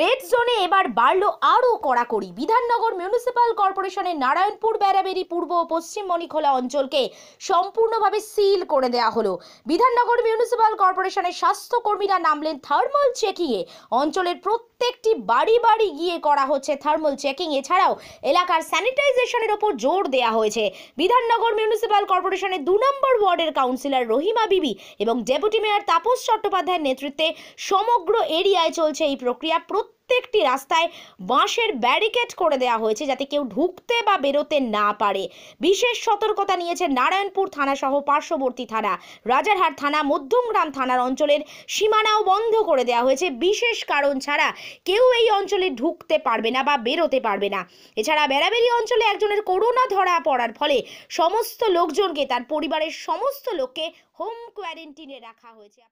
red জোনে এবার বাড়ল আরও কড়াকড়ি বিধাননগর মিউনিসিপ্যাল কর্পোরেশনের নারায়ণপুর বেড়াবেড়ি পূর্ব ও পশ্চিম মণিখোলা অঞ্চলকে সম্পূর্ণভাবে সিল করে দেয়া হলো বিধাননগর মিউনিসিপ্যাল কর্পোরেশনের স্বাস্থ্যকর্মীরা নামলেন থার্মাল চেকিংয়ে অঞ্চলের প্রত্যেক প্রত্যেকটি বাড়ি বাড়ি গিয়ে করা হচ্ছে থার্মাল চেকিং এছাড়াও এলাকার স্যানিটাইজেশনের ওপর জোর দেওয়া হয়েছে বিধাননগর মিউনিসিপ্যাল কর্পোরেশনের দু নম্বর ওয়ার্ডের কাউন্সিলর রহিমা বিবি এবং ডেপুটি মেয়র তাপস চট্টোপাধ্যায়ের নেতৃত্বে সমগ্র এরিয়ায় চলছে এই প্রক্রিয়া প্রত্যেক প্রত্যেকটি রাস্তায় বাঁশের ব্যারিকেড করে দেওয়া হয়েছে যাতে কেউ ঢুকতে বা বেরোতে না পারে বিশেষ সতর্কতা নিয়েছে নারায়ণপুর থানা সহ পার্শ্ববর্তী থানা রাজারহাট থানা মধ্যমগ্রাম থানার অঞ্চলের সীমানাও বন্ধ করে দেওয়া হয়েছে বিশেষ কারণ ছাড়া কেউ এই অঞ্চলে ঢুকতে পারবে না বা বেরোতে পারবে না এছাড়া বেড়াবেড়ি অঞ্চলে একজনের করোনা ধরা পড়ার ফলে সমস্ত লোকজনকে তার পরিবারের সমস্ত লোককে হোম কোয়ারেন্টিনে রাখা হয়েছে